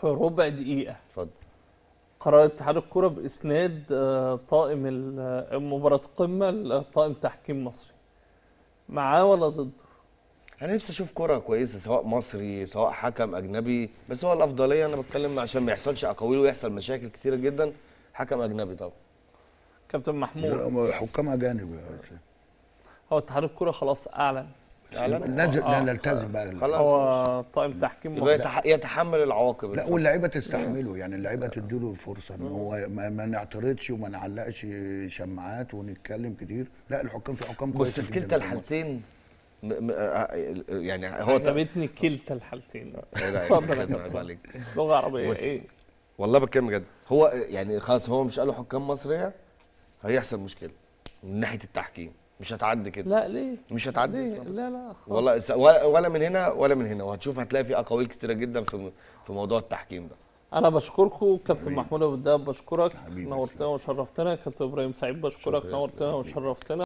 في ربع دقيقه اتفضل قرار اتحاد الكره باسناد آه، طائم آه، مباراه القمه لطائم آه، تحكيم مصري معاه ولا ضده انا نفسي اشوف كره كويسه سواء مصري سواء حكم اجنبي بس هو الافضليه انا بتكلم عشان ما يحصلش اقاويل ويحصل مشاكل كتيره جدا حكم اجنبي طبعا كابتن محمود لا حكام اجانب هو اتحاد الكره خلاص اعلن لا آه نلتزم بقى خلاص هو طيب تحكيم يتحمل العواقب لا واللعيبه تستحمله يعني اللعيبه تديله الفرصه ان هو ما نعترضش وما نعلقش شماعات ونتكلم كتير لا الحكام في حكام كويس بس في كلتا الحالتين آه، آه، يعني هو عجبتني كلتا الحالتين آه، إيه اتفضل عليك لغه عربيه ايه والله بتكلم بجد هو يعني خلاص هو مش قالوا حكام مصريه هيحصل مشكله من ناحيه التحكيم مش هتعدي كده لا ليه مش هتعدي ليه؟ لا لا خالص والله ولا من هنا ولا من هنا وهتشوف هتلاقي في اقاويل كتيره جدا في في موضوع التحكيم ده انا بشكركم كابتن محمود ابو الدهب بشكرك نورتنا وشرفتنا كابتن ابراهيم سعيد بشكرك نورتنا وشرفتنا